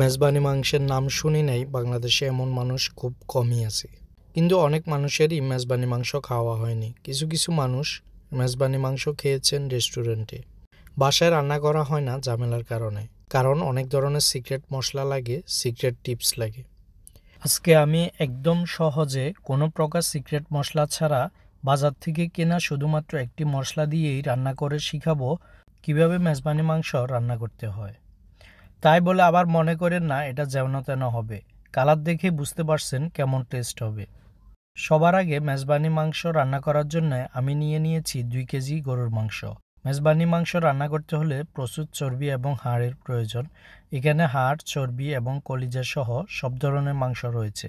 মেজবানি মাংসের নাম শুনি নাই বাংলাদেশে এমন মানুষ খুব কমই আছে কিন্তু অনেক মানুষেরই মেজবানি মাংস খাওয়া হয়নি কিছু কিছু মানুষ মেজবানি মাংস খেয়েছেন রেস্টুরেন্টে বাসায় রান্না করা হয় না ঝামেলার কারণে কারণ অনেক ধরনের সিক্রেট মশলা লাগে সিক্রেট টিপস লাগে আজকে আমি একদম সহজে কোনো প্রকার সিক্রেট মশলা ছাড়া বাজার থেকে কেনা শুধুমাত্র একটি মশলা দিয়েই রান্না করে শিখাবো কিভাবে মেজবানি মাংস রান্না করতে হয় তাই বলে আবার মনে করেন না এটা যেন তেন হবে কালার দেখে বুঝতে পারছেন কেমন টেস্ট হবে সবার আগে মেজবানি মাংস রান্না করার জন্য আমি নিয়ে নিয়েছি দুই কেজি গরুর মাংস মেজবানি মাংস রান্না করতে হলে প্রচুর চর্বি এবং হাড়ের প্রয়োজন এখানে হাড় চর্বি এবং কলিজা সহ সব ধরনের মাংস রয়েছে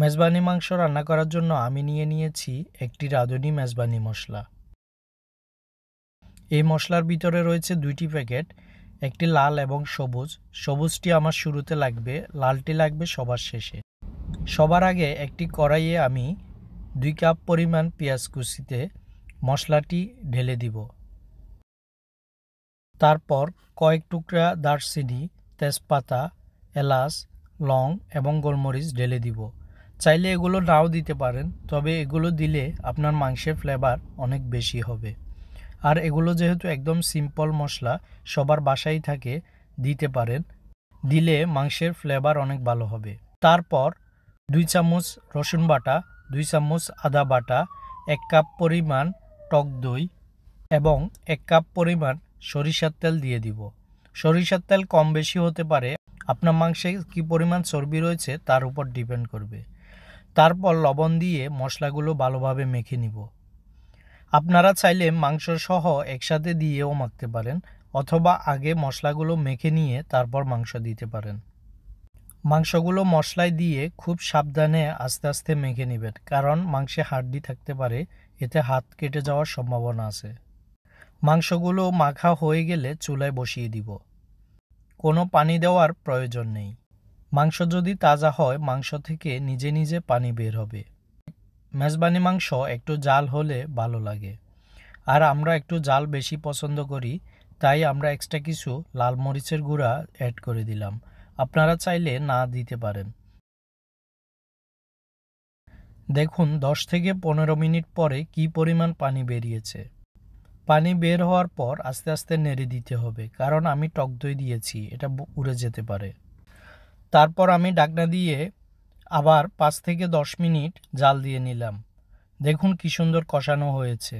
মেজবানি মাংস রান্না করার জন্য আমি নিয়ে নিয়েছি একটি রাঁধুনি মেজবানি মশলা এই মশলার ভিতরে রয়েছে দুইটি প্যাকেট একটি লাল এবং সবুজ সবুজটি আমার শুরুতে লাগবে লালটি লাগবে সবার শেষে সবার আগে একটি কড়াইয়ে আমি দুই কাপ পরিমাণ পেঁয়াজ কুচিতে মশলাটি ঢেলে দিব তারপর কয়েক টুকরা দারচিনি তেজপাতা এলাচ লং এবং গোলমরিচ ঢেলে দিব চাইলে এগুলো নাও দিতে পারেন তবে এগুলো দিলে আপনার মাংসের ফ্লেভার অনেক বেশি হবে আর এগুলো যেহেতু একদম সিম্পল মশলা সবার বাসায় থাকে দিতে পারেন দিলে মাংসের ফ্লেভার অনেক ভালো হবে তারপর দুই চামচ রসুন বাটা দুই চামচ আদা বাটা এক কাপ পরিমাণ টক দই এবং এক কাপ পরিমাণ সরিষার তেল দিয়ে দিব সরিষার তেল কম বেশি হতে পারে আপনার মাংসে কি পরিমাণ চর্বি রয়েছে তার উপর ডিপেন্ড করবে তারপর লবণ দিয়ে মশলাগুলো ভালোভাবে মেখে নিব আপনারা চাইলে মাংস সহ একসাথে দিয়েও মাখতে পারেন অথবা আগে মশলাগুলো মেখে নিয়ে তারপর মাংস দিতে পারেন মাংসগুলো মশলায় দিয়ে খুব সাবধানে আস্তে আস্তে মেখে নেবেন কারণ মাংসে হাড্ডি থাকতে পারে এতে হাত কেটে যাওয়ার সম্ভাবনা আছে মাংসগুলো মাখা হয়ে গেলে চুলায় বসিয়ে দিব কোনো পানি দেওয়ার প্রয়োজন নেই মাংস যদি তাজা হয় মাংস থেকে নিজে নিজে পানি বের হবে মেজবানি মাংস একটু জাল হলে ভালো লাগে আর আমরা একটু জাল বেশি পছন্দ করি তাই আমরা এক্সট্রা কিছু লাল মরিচের গুঁড়া অ্যাড করে দিলাম আপনারা চাইলে না দিতে পারেন দেখুন 10 থেকে পনেরো মিনিট পরে কি পরিমাণ পানি বেরিয়েছে পানি বের হওয়ার পর আস্তে আস্তে নেড়ে দিতে হবে কারণ আমি টক দই দিয়েছি এটা উড়ে যেতে পারে তারপর আমি ডাকনা দিয়ে আবার পাঁচ থেকে দশ মিনিট জাল দিয়ে নিলাম দেখুন কি সুন্দর কষানো হয়েছে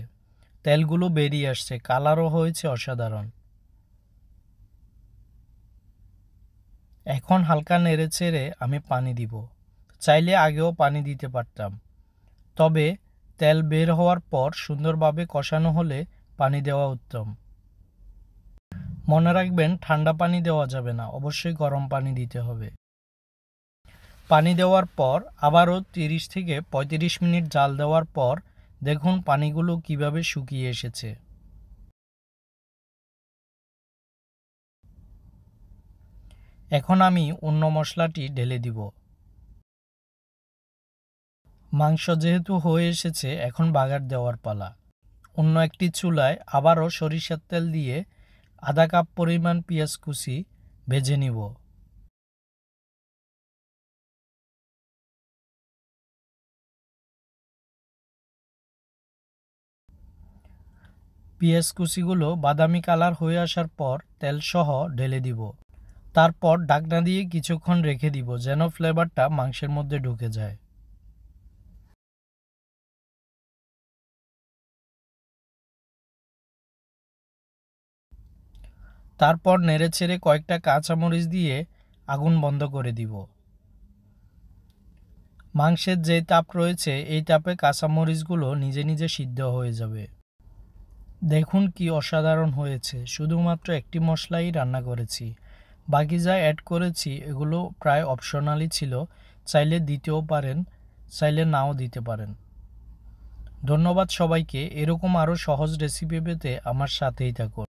তেলগুলো বেরিয়ে আসছে কালারও হয়েছে অসাধারণ এখন হালকা নেড়ে চেড়ে আমি পানি দিব চাইলে আগেও পানি দিতে পারতাম তবে তেল বের হওয়ার পর সুন্দরভাবে কষানো হলে পানি দেওয়া উত্তম মনে রাখবেন ঠান্ডা পানি দেওয়া যাবে না অবশ্যই গরম পানি দিতে হবে পানি দেওয়ার পর আবারও তিরিশ থেকে পঁয়ত্রিশ মিনিট জাল দেওয়ার পর দেখুন পানিগুলো কিভাবে শুকিয়ে এসেছে এখন আমি অন্য মশলাটি ঢেলে দিব মাংস যেহেতু হয়ে এসেছে এখন বাগার দেওয়ার পালা অন্য একটি চুলায় আবারও সরিষার তেল দিয়ে আধা কাপ পরিমাণ পেঁয়াজ কুচি ভেজে নিব পেঁয়াজ কুচিগুলো বাদামি কালার হয়ে আসার পর তেল সহ ঢেলে দিব তারপর ডাকনা দিয়ে কিছুক্ষণ রেখে দিব যেন ফ্লেভারটা মাংসের মধ্যে ঢুকে যায় তারপর নেড়ে ছেড়ে কয়েকটা কাঁচামরিচ দিয়ে আগুন বন্ধ করে দিব মাংসের যে তাপ রয়েছে এই তাপে কাঁচামরিচগুলো নিজে নিজে সিদ্ধ হয়ে যাবে দেখুন কি অসাধারণ হয়েছে শুধুমাত্র একটি মশলাই রান্না করেছি বাকি যা অ্যাড করেছি এগুলো প্রায় অপশনালি ছিল চাইলে দিতেও পারেন চাইলে নাও দিতে পারেন ধন্যবাদ সবাইকে এরকম আরও সহজ রেসিপি পেতে আমার সাথেই থাকুন